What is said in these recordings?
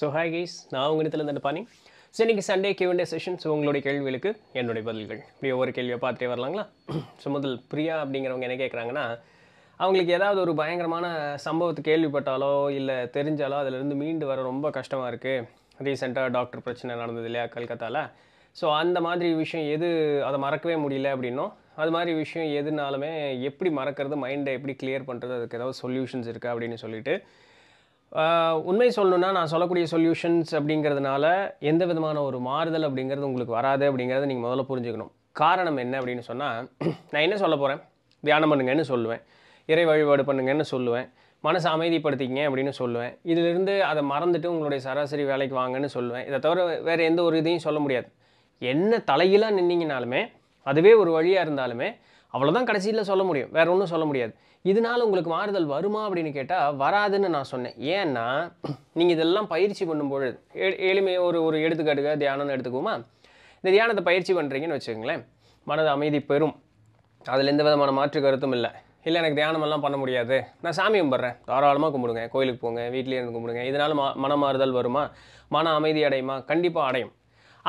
so hi guys நான் உங்கள் இடத்துல இருந்த பாணி ஸோ இன்றைக்கி சண்டே கியூண்டே செஷன் ஸோ உங்களுடைய கேள்விகளுக்கு என்னுடைய பதில்கள் இப்படி ஒவ்வொரு கேள்வியை பார்த்துட்டே வரலாங்களா ஸோ முதல் பிரியா அப்படிங்கிறவங்க என்ன கேட்குறாங்கன்னா அவங்களுக்கு ஏதாவது ஒரு பயங்கரமான சம்பவத்தை கேள்விப்பட்டாலோ இல்லை தெரிஞ்சாலோ அதிலிருந்து மீண்டு வர ரொம்ப கஷ்டமாக இருக்குது ரீசெண்டாக டாக்டர் பிரச்சனை நடந்தது இல்லையா கல்கத்தாவில் ஸோ அந்த மாதிரி விஷயம் எது அதை மறக்கவே முடியல அப்படின்னும் அது மாதிரி விஷயம் எதுனாலுமே எப்படி மறக்கிறது மைண்டை எப்படி கிளியர் பண்ணுறது அதுக்கு ஏதாவது சொல்யூஷன்ஸ் இருக்குது அப்படின்னு சொல்லிட்டு உண்மை சொல்லணுன்னா நான் சொல்லக்கூடிய சொல்யூஷன்ஸ் அப்படிங்கிறதுனால எந்த விதமான ஒரு மாறுதல் அப்படிங்கிறது உங்களுக்கு வராது அப்படிங்கிறத நீங்கள் முதல்ல புரிஞ்சுக்கணும் காரணம் என்ன அப்படின்னு சொன்னால் நான் என்ன சொல்ல போகிறேன் தியானம் பண்ணுங்கன்னு சொல்லுவேன் இறை வழிபாடு பண்ணுங்கன்னு சொல்லுவேன் மனசை அமைதிப்படுத்திக்கிங்க அப்படின்னு சொல்லுவேன் இதிலிருந்து அதை மறந்துட்டு உங்களுடைய சராசரி வேலைக்கு வாங்கன்னு சொல்லுவேன் இதை தவிர வேறு எந்த ஒரு இதையும் சொல்ல முடியாது என்ன தலையிலாம் நின்னீங்கனாலுமே அதுவே ஒரு வழியாக இருந்தாலுமே அவ்வளோதான் கடைசியில் சொல்ல முடியும் வேறு ஒன்றும் சொல்ல முடியாது இதனால் உங்களுக்கு மாறுதல் வருமா அப்படின்னு கேட்டால் வராதுன்னு நான் சொன்னேன் ஏன்னா நீங்கள் இதெல்லாம் பயிற்சி பண்ணும்பொழுது எளிமை ஒரு ஒரு எடுத்துக்காட்டுக்காக தியானம்னு எடுத்துக்குவோமா இந்த தியானத்தை பயிற்சி பண்ணுறீங்கன்னு வச்சுக்கோங்களேன் மனது அமைதி பெறும் அதில் எந்த விதமான மாற்று கருத்தும் இல்லை இல்லை எனக்கு தியானமெல்லாம் பண்ண முடியாது நான் சாமி கும்பிட்றேன் தாராளமாக கும்பிடுங்க கோயிலுக்கு போங்க வீட்லேயே இருந்து கும்பிடுங்க இதனால் மா மன மாறுதல் வருமா மன அமைதி அடையுமா கண்டிப்பாக அடையும்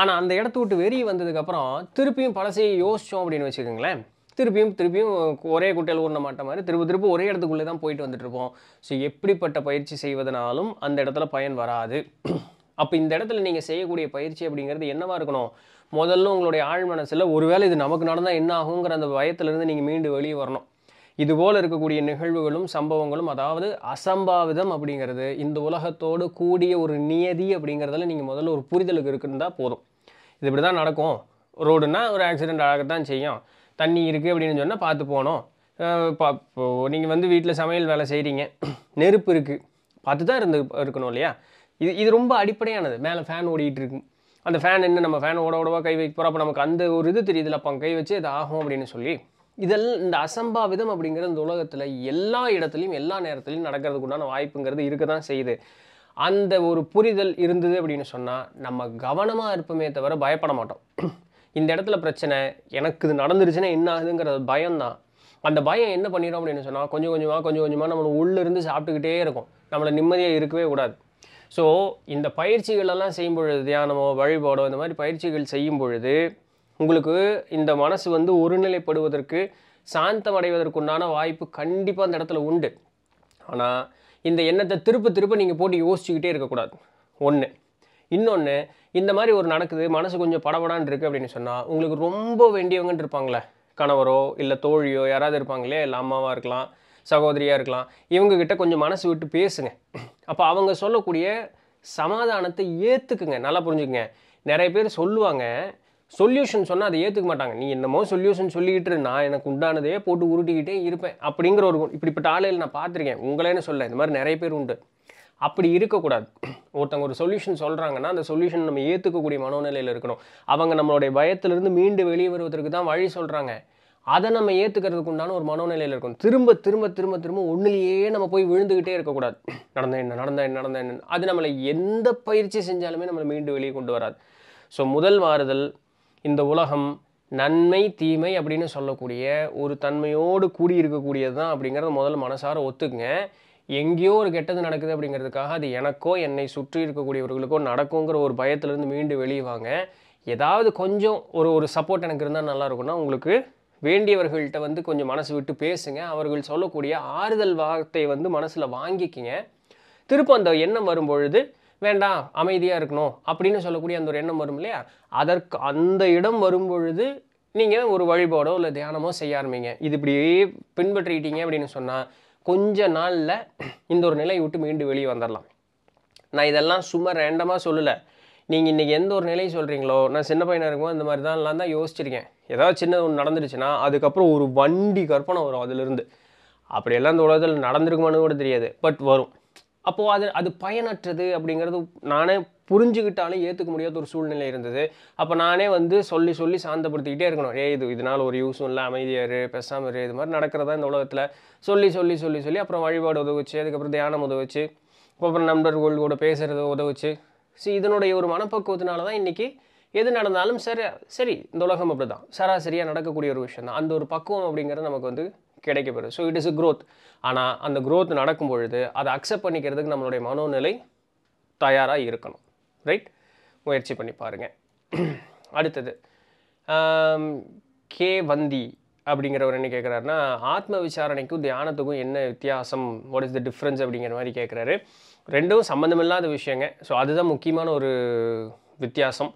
ஆனால் அந்த இடத்த விட்டு வெறி வந்ததுக்கப்புறம் திருப்பியும் பழசையை யோசித்தோம் அப்படின்னு வச்சுக்கோங்களேன் திருப்பியும் திருப்பியும் ஒரே குட்டையில் ஊர்ன மாட்ட மாதிரி திருப்பி திருப்பி ஒரே இடத்துக்குள்ளே தான் போயிட்டு வந்துட்டுருப்போம் ஸோ எப்படிப்பட்ட பயிற்சி செய்வதனாலும் அந்த இடத்துல பயன் வராது அப்போ இந்த இடத்துல நீங்கள் செய்யக்கூடிய பயிற்சி அப்படிங்கிறது என்னவாக இருக்கணும் முதல்ல உங்களுடைய ஆழ் மனசில் ஒருவேளை இது நமக்கு நடந்தால் என்ன ஆகுங்கிற அந்த பயத்திலேருந்து நீங்கள் மீண்டு வெளியே வரணும் இதுபோல் இருக்கக்கூடிய நிகழ்வுகளும் சம்பவங்களும் அதாவது அசம்பாவிதம் அப்படிங்கிறது இந்த உலகத்தோடு கூடிய ஒரு நியதி அப்படிங்கிறதுல நீங்கள் முதல்ல ஒரு புரிதலுக்கு இருக்குன்னு தான் போதும் இது இப்படி தான் நடக்கும் ரோடுன்னா ஒரு ஆக்சிடெண்ட் ஆகத்தான் செய்யும் தண்ணி இருக்குது அப்படின்னு சொன்னால் பார்த்து போனோம் இப்போ நீங்கள் வந்து வீட்டில் சமையல் வேலை செய்கிறீங்க நெருப்பு இருக்குது பார்த்து தான் இருந்து இருக்கணும் இல்லையா இது இது ரொம்ப அடிப்படையானது மேலே ஃபேன் ஓடிக்கிட்டு இருக்கும் அந்த ஃபேன் என்ன நம்ம ஃபேன் ஓட ஓடவாக கை வைக்க போகிறோம் அப்போ நமக்கு அந்த ஒரு இது தெரியுதுல அப்போ கை வச்சு இது ஆகும் அப்படின்னு சொல்லி இதெல்லாம் இந்த அசம்பாவிதம் அப்படிங்கிற இந்த உலகத்தில் எல்லா இடத்துலையும் எல்லா நேரத்துலையும் நடக்கிறதுக்கு உண்டான வாய்ப்புங்கிறது இருக்க தான் செய்யுது அந்த ஒரு புரிதல் இருந்தது அப்படின்னு சொன்னால் நம்ம கவனமாக இருப்போமே தவிர பயப்பட மாட்டோம் இந்த இடத்துல பிரச்சனை எனக்கு இது நடந்துருச்சுன்னா என்ன ஆகுதுங்கிற தான் அந்த பயம் என்ன பண்ணிடும் அப்படின்னு சொன்னால் கொஞ்சம் கொஞ்சமாக கொஞ்சம் கொஞ்சமாக நம்மளை உள்ளிருந்து சாப்பிட்டுக்கிட்டே இருக்கும் நம்மளை நிம்மதியாக இருக்கவே கூடாது ஸோ இந்த பயிற்சிகளெல்லாம் செய்யும் பொழுது தியானமோ வழிபாடோ இந்த மாதிரி பயிற்சிகள் செய்யும் பொழுது உங்களுக்கு இந்த மனசு வந்து ஒருநிலைப்படுவதற்கு சாந்தம் அடைவதற்குண்டான வாய்ப்பு கண்டிப்பாக அந்த இடத்துல உண்டு ஆனால் இந்த எண்ணத்தை திருப்ப திருப்ப நீங்கள் போட்டு யோசிச்சுக்கிட்டே இருக்கக்கூடாது ஒன்று இன்னொன்று இந்த மாதிரி ஒரு நடக்குது மனசு கொஞ்சம் படபடான்னு இருக்குது அப்படின்னு சொன்னால் உங்களுக்கு ரொம்ப வேண்டியவங்கன்னு இருப்பாங்களே கணவரோ இல்லை தோழியோ யாராவது இருப்பாங்களே இல்லை அம்மாவாக இருக்கலாம் சகோதரியாக இருக்கலாம் இவங்கக்கிட்ட கொஞ்சம் மனசு விட்டு பேசுங்க அப்போ அவங்க சொல்லக்கூடிய சமாதானத்தை ஏற்றுக்குங்க நல்லா புரிஞ்சுக்குங்க நிறைய பேர் சொல்லுவாங்க சொல்யூஷன் சொன்னால் அதை ஏற்றுக்க மாட்டாங்க நீ என்னமோ சொல்யூஷன் சொல்லிக்கிட்டு நான் எனக்கு உண்டானதையே போட்டு உருட்டிக்கிட்டே இருப்பேன் அப்படிங்கிற ஒரு இப்படிப்பட்ட ஆளையில் நான் பார்த்துருக்கேன் உங்களேன்னு சொல்ல இந்த மாதிரி நிறைய பேர் உண்டு அப்படி இருக்கக்கூடாது ஒருத்தவங்க ஒரு சொல்யூஷன் சொல்கிறாங்கன்னா அந்த சொல்யூஷன் நம்ம ஏற்றுக்கக்கூடிய மனோநிலையில் இருக்கணும் அவங்க நம்மளுடைய பயத்திலிருந்து மீண்டு வெளியே வருவதற்கு தான் வழி சொல்கிறாங்க அதை நம்ம ஏற்றுக்கிறதுக்கு உண்டான ஒரு மனோநிலையில் இருக்கணும் திரும்ப திரும்ப திரும்ப திரும்ப ஒன்றுலேயே நம்ம போய் விழுந்துக்கிட்டே இருக்கக்கூடாது நடந்த என்ன நடந்த என்ன நடந்த என்ன அது நம்மளை எந்த பயிற்சி செஞ்சாலுமே நம்மளை மீண்டு வெளியே கொண்டு வராது ஸோ முதல் மாறுதல் இந்த உலகம் நன்மை தீமை அப்படின்னு சொல்லக்கூடிய ஒரு தன்மையோடு கூடி இருக்கக்கூடியது தான் அப்படிங்கிறத முதல்ல மனசார ஒத்துக்குங்க எங்கேயோ ஒரு கெட்டது நடக்குது அப்படிங்கிறதுக்காக அது எனக்கோ என்னை சுற்றி இருக்கக்கூடியவர்களுக்கோ நடக்குங்கிற ஒரு பயத்திலேருந்து மீண்டு வெளியே வாங்க ஏதாவது கொஞ்சம் ஒரு ஒரு சப்போர்ட் எனக்கு இருந்தால் நல்லாயிருக்கும்னா உங்களுக்கு வேண்டியவர்கள்ட்ட வந்து கொஞ்சம் மனசு விட்டு பேசுங்க அவர்கள் சொல்லக்கூடிய ஆறுதல் வார்த்தையை வந்து மனசில் வாங்கிக்கிங்க திருப்ப அந்த எண்ணம் வரும்பொழுது வேண்டாம் அமைதியாக இருக்கணும் அப்படின்னு சொல்லக்கூடிய அந்த ஒரு எண்ணம் வரும் இல்லையா அதற்கு அந்த இடம் வரும்பொழுது நீங்கள் ஒரு வழிபாடோ இல்லை தியானமோ செய்ய ஆரம்பிங்க இது இப்படியே பின்பற்றிக்கிட்டீங்க அப்படின்னு சொன்னால் கொஞ்ச நாளில் இந்த ஒரு நிலையை விட்டு மீண்டும் வெளியே வந்துடலாம் நான் இதெல்லாம் சும்மா ரேண்டமாக சொல்லலை நீங்கள் இன்றைக்கி எந்த ஒரு நிலையை சொல்கிறீங்களோ நான் சின்ன பையனாக இருக்கும்போது அந்த மாதிரி தான் தான் யோசிச்சிருக்கேன் ஏதாவது சின்ன ஒன்று நடந்துருச்சுன்னா அதுக்கப்புறம் ஒரு வண்டி கற்பனை வரும் அதிலிருந்து அப்படியெல்லாம் இந்த உலகத்தில் நடந்திருக்குமானு கூட தெரியாது பட் வரும் அப்போது அது அது பயனற்றது அப்படிங்கிறது நானே புரிஞ்சுக்கிட்டாலும் ஏற்றுக்க முடியாத ஒரு சூழ்நிலை இருந்தது அப்போ நானே வந்து சொல்லி சொல்லி சாந்தப்படுத்திக்கிட்டே இருக்கணும் ஏ இது இதனால் ஒரு யூஸும் இல்லை அமைதியாரு பேசாமல் இரு இது மாதிரி நடக்கிறதா இந்த உலகத்தில் சொல்லி சொல்லி சொல்லி சொல்லி அப்புறம் வழிபாடு உதவுச்சு அதுக்கப்புறம் தியானம் உதவுச்சு அப்புறம் நண்பர்கள் கூட பேசுகிறது உதவுச்சு ஸோ இதனுடைய ஒரு மனப்பக்குவத்தினால தான் இன்றைக்கி எது நடந்தாலும் சரி சரி இந்த உலகம் அப்படி தான் சராசரியாக நடக்கக்கூடிய ஒரு விஷயம் தான் அந்த ஒரு பக்குவம் அப்படிங்கிறது நமக்கு வந்து கிடைக்கப்பெறும் ஸோ இட் இஸ் க்ரோத் ஆனால் அந்த க்ரோத் நடக்கும் பொழுது அதை அக்செப்ட் பண்ணிக்கிறதுக்கு நம்மளுடைய மனோநிலை தயாராக இருக்கணும் ரைட் முயற்சி பண்ணி பாருங்கள் அடுத்தது கே வந்தி அப்படிங்கிறவர் என்ன கேட்குறாருன்னா ஆத்ம விசாரணைக்கும் தியானத்துக்கும் என்ன வித்தியாசம் வாட் இஸ் த டிஃப்ரென்ஸ் அப்படிங்கிற மாதிரி கேட்குறாரு ரெண்டும் சம்மந்தமில்லாத விஷயங்க ஸோ அதுதான் முக்கியமான ஒரு வித்தியாசம்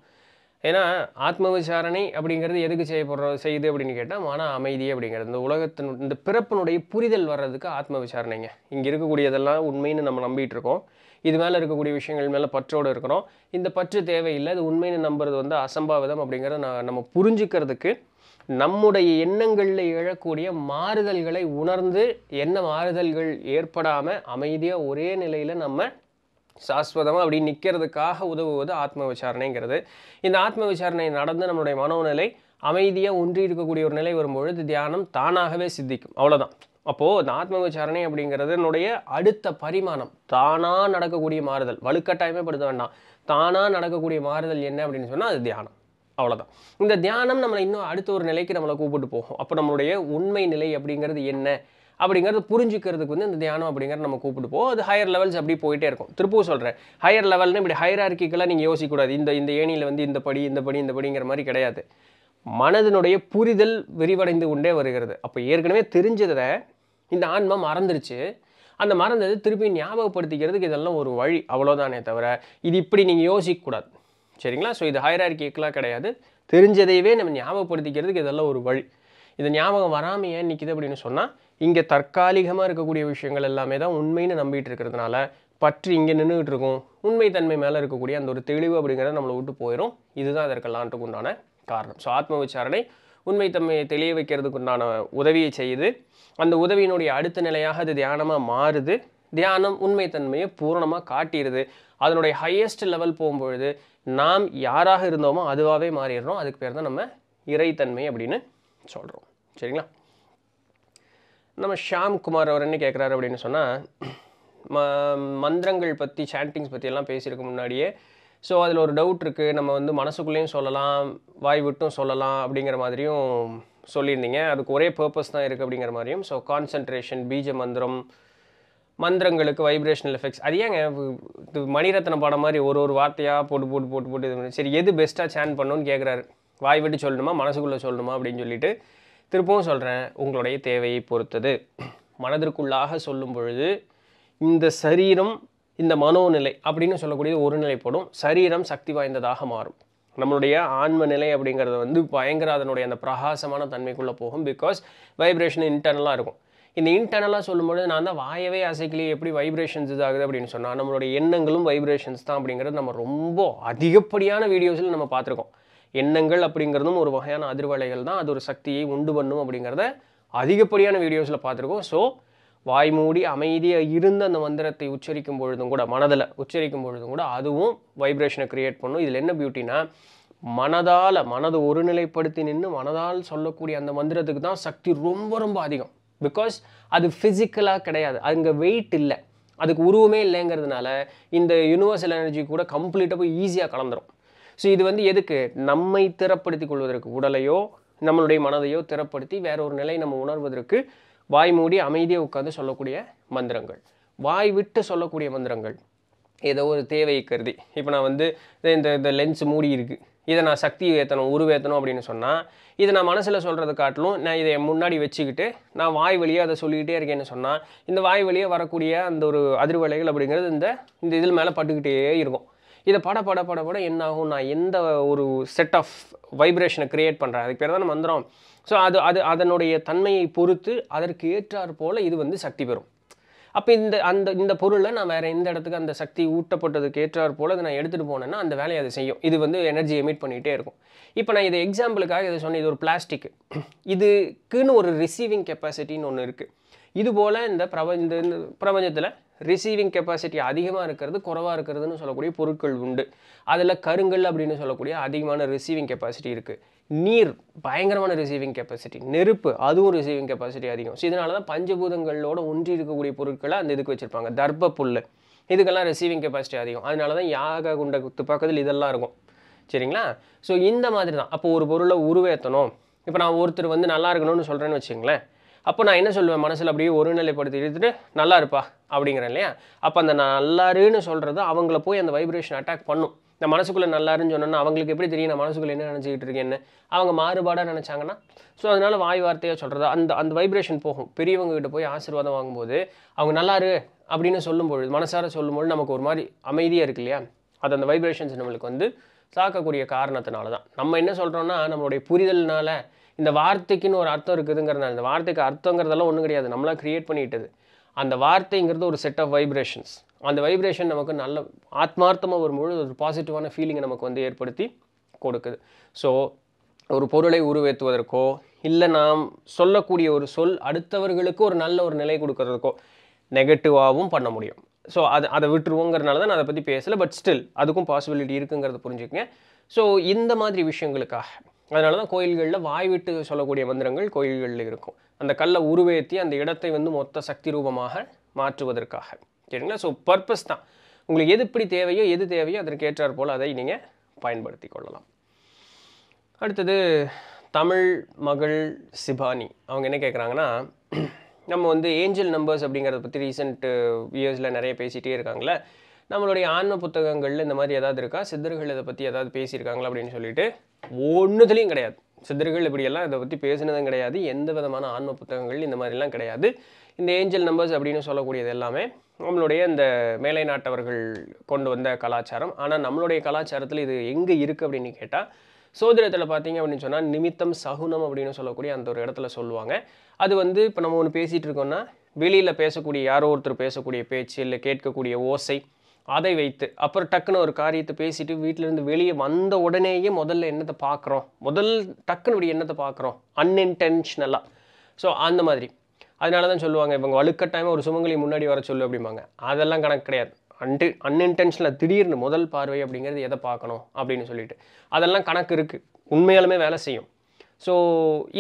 ஏன்னா ஆத்ம விசாரணை அப்படிங்கிறது எதுக்கு செய்யப்படுற செய்யுது அப்படின்னு கேட்டால் மன அமைதி அப்படிங்கிறது இந்த உலகத்தின் இந்த பிறப்பினுடைய புரிதல் வர்றதுக்கு ஆத்ம விசாரணைங்க இங்கே இருக்கக்கூடியதெல்லாம் உண்மைன்னு நம்ம நம்பிகிட்டு இருக்கோம் இது மேலே இருக்கக்கூடிய விஷயங்கள் மேலே பற்றோடு இருக்கிறோம் இந்த பற்று தேவையில்லை அது உண்மைன்னு நம்புறது வந்து அசம்பாவிதம் அப்படிங்கிறத நான் நம்ம புரிஞ்சுக்கிறதுக்கு நம்முடைய எண்ணங்களில் எழக்கூடிய மாறுதல்களை உணர்ந்து என்ன மாறுதல்கள் ஏற்படாமல் அமைதியாக ஒரே நிலையில் நம்ம சாஸ்வதமாக அப்படி நிற்கிறதுக்காக உதவுவது ஆத்ம விசாரணைங்கிறது இந்த ஆத்ம விசாரணை நடந்து நம்மளுடைய மனோநிலை அமைதியாக ஒன்றி இருக்கக்கூடிய ஒரு நிலை வரும்பொழுது தியானம் தானாகவே சித்திக்கும் அவ்வளோதான் அப்போது இந்த ஆத்ம விசாரணை அப்படிங்கிறதுனுடைய அடுத்த பரிமாணம் தானாக நடக்கக்கூடிய மாறுதல் வலுக்கட்டாயமே படுத்த வேண்டாம் தானாக நடக்கக்கூடிய மாறுதல் என்ன அப்படின்னு சொன்னால் அது தியானம் அவ்வளோதான் இந்த தியானம் நம்மளை இன்னும் அடுத்த ஒரு நிலைக்கு நம்மளை கூப்பிட்டு போகும் அப்போ நம்மளுடைய உண்மை நிலை அப்படிங்கிறது என்ன அப்படிங்கிறது புரிஞ்சுக்கிறதுக்கு வந்து இந்த தியானம் அப்படிங்கிற நம்ம கூப்பிட்டு போவோம் அது ஹையர் லெவல்ஸ் அப்படி போயிட்டே இருக்கும் திருப்பூ சொல்கிறேன் ஹையர் லெவல்னு இப்படி ஆர்க்கிக்கெல்லாம் நீங்கள் யோசிக்கக்கூடாது இந்த இந்த ஏணியில் வந்து இந்த படி இந்த படி இந்த படிங்கிற மாதிரி கிடையாது மனதினுடைய புரிதல் விரிவடைந்து கொண்டே வருகிறது அப்போ ஏற்கனவே தெரிஞ்சதை இந்த ஆன்மா மறந்துருச்சு அந்த மறந்தது திருப்பி ஞாபகப்படுத்திக்கிறதுக்கு இதெல்லாம் ஒரு வழி அவ்வளோதானே தவிர இது இப்படி நீங்கள் யோசிக்கக்கூடாது சரிங்களா ஸோ இது ஹைரார்கிக்கெலாம் கிடையாது தெரிஞ்சதையவே நம்ம ஞாபகப்படுத்திக்கிறதுக்கு இதெல்லாம் ஒரு வழி இது ஞாபகம் வராமல் ஏன் நிற்கிது அப்படின்னு சொன்னால் இங்கே தற்காலிகமாக இருக்கக்கூடிய விஷயங்கள் எல்லாமே தான் உண்மைன்னு நம்பிட்டு இருக்கிறதுனால பற்று இங்கே நின்றுக்கிட்டு இருக்கும் உண்மைத்தன்மை மேலே இருக்கக்கூடிய அந்த ஒரு தெளிவு அப்படிங்கிறத நம்மளை விட்டு போயிடும் இதுதான் அதற்கெல்லான்ட்டுக்கு உண்டான காரணம் ஸோ ஆத்ம விசாரணை உண்மைத்தன்மையை தெளிய வைக்கிறதுக்கு உண்டான உதவியை செய்யுது அந்த உதவியினுடைய அடுத்த நிலையாக அது தியானமாக மாறுது தியானம் உண்மைத்தன்மையை பூரணமாக காட்டிடுது அதனுடைய ஹையஸ்ட் லெவல் போகும்பொழுது நாம் யாராக இருந்தோமோ அதுவாகவே மாறிடுறோம் அதுக்கு பேர் தான் நம்ம இறைத்தன்மை அப்படின்னு சொல்கிறோம் சரிங்களா நம்ம ஷாம் குமார் அவர் என்ன கேட்குறாரு அப்படின்னு சொன்னால் ம மந்திரங்கள் பற்றி சாண்டிங்ஸ் பற்றியெல்லாம் பேசியிருக்க முன்னாடியே ஸோ அதில் ஒரு டவுட் இருக்குது நம்ம வந்து மனசுக்குள்ளேயும் சொல்லலாம் வாய் விட்டும் சொல்லலாம் அப்படிங்கிற மாதிரியும் சொல்லியிருந்தீங்க அதுக்கு ஒரே பர்பஸ் தான் இருக்குது அப்படிங்கிற மாதிரியும் ஸோ கான்சன்ட்ரேஷன் பீஜ மந்திரம் மந்திரங்களுக்கு வைப்ரேஷனல் எஃபெக்ட்ஸ் அது ஏங்க இது மணிரத்ன படம் மாதிரி ஒரு ஒரு வார்த்தையாக போட்டு போட்டு போட்டு போட்டு இது சரி எது பெஸ்ட்டாக சேன் பண்ணணும்னு கேட்குறாரு வாய் விட்டு சொல்லணுமா மனசுக்குள்ளே சொல்லணுமா அப்படின்னு சொல்லிட்டு திருப்பவும் சொல்கிறேன் உங்களுடைய தேவையை பொறுத்தது மனதிற்குள்ளாக சொல்லும் பொழுது இந்த சரீரம் இந்த மனோநிலை அப்படின்னு சொல்லக்கூடியது ஒரு நிலைப்படும் சரீரம் சக்தி வாய்ந்ததாக மாறும் நம்மளுடைய ஆன்ம நிலை அப்படிங்கிறது வந்து பயங்கர அதனுடைய அந்த பிரகாசமான தன்மைக்குள்ளே போகும் பிகாஸ் வைப்ரேஷன் இன்டர்னலாக இருக்கும் இந்த இன்டர்னலாக சொல்லும்போது நான் தான் வாயவே அசைக்கலையே எப்படி வைப்ரேஷன்ஸ் இதாகுது அப்படின்னு சொன்னால் நம்மளுடைய எண்ணங்களும் வைப்ரேஷன்ஸ் தான் அப்படிங்கிறது நம்ம ரொம்ப அதிகப்படியான வீடியோஸில் நம்ம பார்த்துருக்கோம் எண்ணங்கள் அப்படிங்கிறதும் ஒரு வகையான அதிர்வலைகள் தான் அது ஒரு சக்தியை உண்டு பண்ணும் அப்படிங்கிறத அதிகப்படியான வீடியோஸில் பார்த்துருக்கோம் ஸோ வாய் மூடி அமைதியாக இருந்து அந்த மந்திரத்தை உச்சரிக்கும் பொழுதும் கூட மனதில் உச்சரிக்கும் பொழுதும் கூட அதுவும் வைப்ரேஷனை க்ரியேட் பண்ணும் இதில் என்ன பியூட்டினா மனதால் மனதை ஒருநிலைப்படுத்தி நின்று மனதால் சொல்லக்கூடிய அந்த மந்திரத்துக்கு தான் சக்தி ரொம்ப ரொம்ப அதிகம் பிகாஸ் அது ஃபிசிக்கலாக கிடையாது அங்கே வெயிட் இல்லை அதுக்கு உருவமே இல்லைங்கிறதுனால இந்த யூனிவர்சல் எனர்ஜி கூட கம்ப்ளீட்டாக போய் ஈஸியாக கலந்துரும் ஸோ இது வந்து எதுக்கு நம்மை திறப்படுத்தி கொள்வதற்கு உடலையோ நம்மளுடைய மனதையோ திறப்படுத்தி வேற ஒரு நிலை நம்ம உணர்வதற்கு வாய் மூடி அமைதியாக உட்காந்து சொல்லக்கூடிய மந்திரங்கள் வாய் விட்டு சொல்லக்கூடிய மந்திரங்கள் ஏதோ ஒரு தேவை கருதி இப்போ நான் வந்து இந்த இந்த லென்ஸ் மூடி இருக்குது இதை நான் சக்தி ஏற்றணும் உருவேற்றணும் அப்படின்னு சொன்னால் இதை நான் மனசில் சொல்கிறது காட்டிலும் நான் இதை முன்னாடி வச்சுக்கிட்டு நான் வாய் வழியாக அதை சொல்லிக்கிட்டே இருக்கேன்னு சொன்னால் இந்த வாய் வழியாக வரக்கூடிய அந்த ஒரு அதிர்வலைகள் அப்படிங்கிறது இந்த இந்த இதில் மேலே பட்டுக்கிட்டே இருக்கும் இதை பட பட பட பட என்ன ஆகும் நான் எந்த ஒரு செட் ஆஃப் வைப்ரேஷனை க்ரியேட் பண்ணுறேன் அதுக்கு பேர் தான் மந்திரம் ஸோ அது அது அதனுடைய தன்மையை பொறுத்து அதற்கு ஏற்றாற் போல் இது வந்து சக்தி பெறும் அப்போ இந்த அந்த இந்த பொருளை நான் வேறு எந்த இடத்துக்கு அந்த சக்தி ஊட்டப்பட்டதுக்கு ஏற்றார் போல் அதை நான் எடுத்துகிட்டு போனேன்னா அந்த வேலையை அதை செய்யும் இது வந்து எனர்ஜி எமிட் பண்ணிகிட்டே இருக்கும் இப்போ நான் இதை எக்ஸாம்பிளுக்காக இதை சொன்னேன் இது ஒரு பிளாஸ்டிக் இதுக்குன்னு ஒரு ரிசீவிங் கெப்பாசிட்டின்னு ஒன்று இருக்குது இது போல் இந்த பிரபஞ்ச இந்த பிரபஞ்சத்தில் ரிசீவிங் கெப்பாசிட்டி அதிகமாக இருக்கிறது குறவாக இருக்கிறதுன்னு சொல்லக்கூடிய பொருட்கள் உண்டு அதில் கருங்கல் அப்படின்னு சொல்லக்கூடிய அதிகமான ரிசீவிங் கெப்பாசிட்டி இருக்குது நீர் பயங்கரமான ரிசீவிங் கெப்பாசிட்டி நெருப்பு அதுவும் ரிசீவிங் கெப்பாசிட்டி அதிகம் ஸோ இதனால தான் பஞ்சபூதங்களோட ஒன்றி இருக்கக்கூடிய பொருட்களை அந்த இதுக்கு வச்சுருப்பாங்க தர்ப்ப புல் இதுக்கெல்லாம் ரிசீவிங் கெப்பாசிட்டி அதிகம் அதனால தான் யாக குத்து பக்கத்தில் இதெல்லாம் இருக்கும் சரிங்களா ஸோ இந்த மாதிரி தான் அப்போ ஒரு பொருளை உருவேற்றணும் இப்போ நான் ஒருத்தர் வந்து நல்லா இருக்கணும்னு சொல்கிறேன்னு வச்சுங்களேன் அப்போ நான் என்ன சொல்லுவேன் மனசில் அப்படியே ஒருநிலைப்படுத்தி எடுத்துட்டு நல்லா இருப்பா அப்படிங்கிறேன் இல்லையா அப்போ அந்த நான் நல்லாருன்னு சொல்கிறது அவங்கள போய் அந்த வைப்ரேஷன் அட்டாக் பண்ணும் இந்த மனசுக்குள்ளே நல்லாருன்னு சொன்னோன்னா அவங்களுக்கு எப்படி தெரியும் நான் மனசுக்குள்ளே என்ன நினச்சிக்கிட்டு இருக்கேன்னு அவங்க மாறுபாடாக நினச்சாங்கன்னா ஸோ அதனால் வாய் வார்த்தையாக சொல்கிறது அந்த அந்த வைப்ரேஷன் போகும் பெரியவங்ககிட்ட போய் ஆசீர்வாதம் வாங்கும்போது அவங்க நல்லாரு அப்படின்னு சொல்லும்பொழுது மனசார சொல்லும்பொழுது நமக்கு ஒரு மாதிரி அமைதியாக இருக்கு இல்லையா அது அந்த வைப்ரேஷன்ஸ் நம்மளுக்கு வந்து தாக்கக்கூடிய காரணத்தினால தான் நம்ம என்ன சொல்கிறோன்னா நம்மளுடைய புரிதல்னால இந்த வார்த்தைக்குன்னு ஒரு அர்த்தம் இருக்குதுங்கிறனால இந்த வார்த்தைக்கு அர்த்தங்கிறதெல்லாம் ஒன்றும் கிடையாது நம்மளாம் க்ரியேட் பண்ணிட்டது அந்த வார்த்தைங்கிறது ஒரு செட் ஆஃப் வைப்ரேஷன்ஸ் அந்த வைப்ரேஷன் நமக்கு நல்ல ஆத்மார்த்தமாக ஒரு முழு ஒரு பாசிட்டிவான ஃபீலிங்கை நமக்கு வந்து ஏற்படுத்தி கொடுக்குது ஸோ ஒரு பொருளை உருவேற்றுவதற்கோ இல்லை நாம் சொல்லக்கூடிய ஒரு சொல் அடுத்தவர்களுக்கு ஒரு நல்ல ஒரு நிலை கொடுக்கறதுக்கோ நெகட்டிவாகவும் பண்ண முடியும் ஸோ அதை அதை விட்டுருவோங்கிறனால தான் நான் அதை பற்றி பேசலை பட் ஸ்டில் அதுக்கும் பாசிபிலிட்டி இருக்குங்கிறத புரிஞ்சுக்கங்க ஸோ இந்த மாதிரி விஷயங்களுக்காக அதனால தான் கோயில்களில் வாய் விட்டு சொல்லக்கூடிய மந்திரங்கள் கோயில்களில் இருக்கும் அந்த கல்லை உருவேற்றி அந்த இடத்தை வந்து மொத்த சக்தி ரூபமாக மாற்றுவதற்காக சரிங்களா ஸோ பர்பஸ் தான் உங்களுக்கு எது இப்படி தேவையோ எது தேவையோ அதற்கேற்றார் போல் அதை நீங்கள் பயன்படுத்தி கொள்ளலாம் அடுத்தது தமிழ் மகள் சிபானி அவங்க என்ன கேட்குறாங்கன்னா நம்ம வந்து ஏஞ்சல் நம்பர்ஸ் அப்படிங்கிறத பற்றி ரீசெண்ட்டு இயர்ஸில் நிறைய பேசிகிட்டே இருக்காங்களே நம்மளுடைய ஆன்ம புத்தகங்களில் இந்த மாதிரி ஏதாவது இருக்கா சித்தர்கள் இதை பற்றி ஏதாவது பேசியிருக்காங்களா அப்படின்னு சொல்லிட்டு ஒன்றுதுலேயும் கிடையாது சித்தர்கள் இப்படியெல்லாம் இதை பற்றி பேசினதும் கிடையாது எந்த விதமான ஆன்ம புத்தகங்கள் இந்த மாதிரிலாம் கிடையாது இந்த ஏஞ்சல் நம்பர்ஸ் அப்படின்னு சொல்லக்கூடியது எல்லாமே நம்மளுடைய இந்த மேலை நாட்டவர்கள் கொண்டு வந்த கலாச்சாரம் ஆனால் நம்மளுடைய கலாச்சாரத்தில் இது எங்கே இருக்குது அப்படின்னு கேட்டால் சோதிடத்தில் பார்த்தீங்க அப்படின்னு சொன்னால் நிமித்தம் சகுனம் அப்படின்னு சொல்லக்கூடிய அந்த ஒரு இடத்துல சொல்லுவாங்க அது வந்து இப்போ நம்ம ஒன்று பேசிகிட்டு இருக்கோம்னா வெளியில் பேசக்கூடிய யாரோ ஒருத்தர் பேசக்கூடிய பேச்சு இல்லை கேட்கக்கூடிய ஓசை அதை வைத்து அப்புறம் டக்குன்னு ஒரு காரியத்தை பேசிட்டு வீட்டிலேருந்து வெளியே வந்த உடனேயே முதல்ல என்னத்தை பார்க்குறோம் முதல் டக்குன்னு இப்படி என்னத்தை பார்க்குறோம் அன்இன்டென்ஷனலாக ஸோ அந்த மாதிரி அதனால தான் சொல்லுவாங்க இவங்க அழுக்கட்டாயமாக ஒரு சுமங்கலி முன்னாடி வர சொல்லு அப்படிம்பாங்க அதெல்லாம் கணக்கு கிடையாது அன்டி அன்இன்டென்ஷனில் திடீர்னு முதல் பார்வை அப்படிங்கிறது எதை பார்க்கணும் அப்படின்னு சொல்லிட்டு அதெல்லாம் கணக்கு இருக்குது உண்மையாலுமே வேலை செய்யும் ஸோ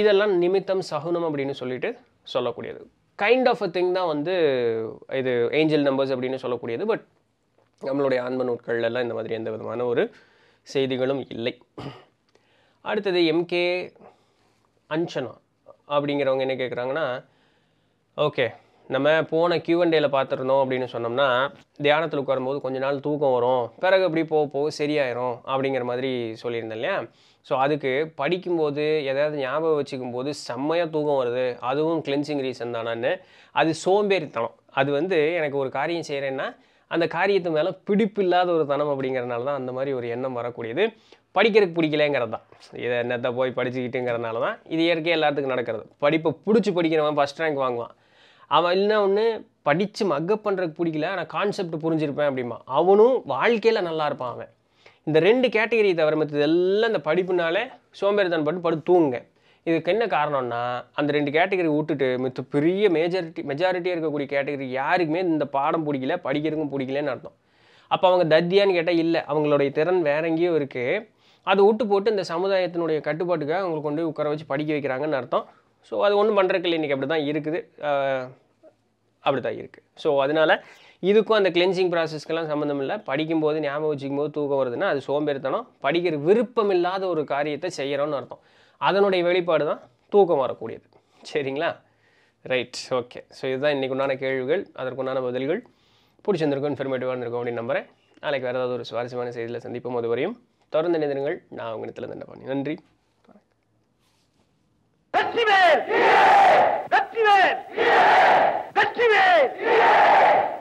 இதெல்லாம் நிமித்தம் சகுனம் அப்படின்னு சொல்லிட்டு சொல்லக்கூடியது கைண்ட் ஆஃப் அ திங் தான் வந்து இது ஏஞ்சல் நம்பர்ஸ் அப்படின்னு சொல்லக்கூடியது பட் நம்மளுடைய ஆன்ம நூட்கள்லாம் இந்த மாதிரி எந்த விதமான ஒரு செய்திகளும் இல்லை அடுத்தது எம்கே அஞ்சனா அப்படிங்கிறவங்க என்ன கேட்குறாங்கன்னா ஓகே நம்ம போன கியூஎன்டேல பார்த்துருந்தோம் அப்படின்னு சொன்னோம்னா தியானத்தில் உட்காரும்போது கொஞ்ச நாள் தூக்கம் வரும் பிறகு அப்படி போக போக சரியாயிரும் அப்படிங்கிற மாதிரி சொல்லியிருந்தேன் இல்லையா ஸோ அதுக்கு படிக்கும்போது எதாவது ஞாபகம் வச்சுக்கும் போது செம்மையாக தூக்கம் வருது அதுவும் கிளென்சிங் ரீசன் தானான்னு அது சோம்பேறித்தனம் அது வந்து எனக்கு ஒரு காரியம் செய்கிறேன்னா அந்த காரியத்து மேலே பிடிப்பு இல்லாத ஒரு தனம் அப்படிங்கிறனால தான் அந்த மாதிரி ஒரு எண்ணம் வரக்கூடியது படிக்கிறதுக்கு பிடிக்கலங்கிறது தான் இதை என்னத்தை போய் படிச்சுக்கிட்டுங்கிறனால தான் இது இயற்கையாக எல்லாத்துக்கும் நடக்கிறது படிப்பை பிடிச்சி படிக்கிறவன் ஃபஸ்ட் ரேங்க் வாங்குவான் அவன் இல்லைனா ஒன்று படித்து மக்கப் பண்ணுறதுக்கு பிடிக்கல ஆனால் கான்செப்ட் புரிஞ்சிருப்பேன் அப்படிமா அவனும் வாழ்க்கையில் நல்லா இருப்பான் அவன் இந்த ரெண்டு கேட்டகரி தவிர மற்றது எல்லாம் இந்த படிப்புனாலே சோம்பேறித்தன் பட்டு படுத்து தூங்குங்க இதுக்கு என்ன காரணம்னா அந்த ரெண்டு கேட்டகரி விட்டுட்டு மித்த பெரிய மேஜாரிட்டி மெஜாரிட்டியாக இருக்கக்கூடிய கேட்டகரி யாருக்குமே இந்த பாடம் பிடிக்கல படிக்கிறதுக்கும் பிடிக்கலன்னு அர்த்தம் அப்போ அவங்க தத்தியான்னு கேட்டால் இல்லை அவங்களுடைய திறன் வேற எங்கேயோ இருக்குது அதை விட்டு போட்டு இந்த சமுதாயத்தினுடைய கட்டுப்பாட்டுக்காக அவங்களுக்கு கொண்டு உட்கார வச்சு படிக்க வைக்கிறாங்கன்னு அர்த்தம் ஸோ அது ஒன்றும் பண்ணுறக்கு இன்றைக்கி அப்படி தான் இருக்குது அப்படி தான் இருக்குது ஸோ அதனால் இதுக்கும் அந்த கிளென்சிங் ப்ராசஸ்க்கெல்லாம் சம்மந்தம் இல்லை படிக்கும்போது ஞாபகம் வச்சுக்கும் போது தூக்கம் வருதுன்னா அது சோம்பேறித்தனம் படிக்கிற விருப்பம் இல்லாத ஒரு காரியத்தை செய்கிறோன்னு அர்த்தம் அதனுடைய வெளிப்பாடு தான் தூக்கம் வரக்கூடியது சரிங்களா ரைட் ஓகே ஸோ இதுதான் இன்றைக்கு உண்டான கேள்விகள் அதற்குண்டான பதில்கள் பிடிச்சிருந்திருக்கும் இன்ஃபர்மேட்டிவாக இருந்திருக்கும் அப்படின்னு நம்புகிறேன் நாளைக்கு வேறு ஏதாவது ஒரு சுவாரஸ்யமான செய்தியில் சந்திப்போம் வரையும் தொடர்ந்து இணைந்திருங்கள் நான் உங்கள் இடத்துல தண்டபாணி நன்றி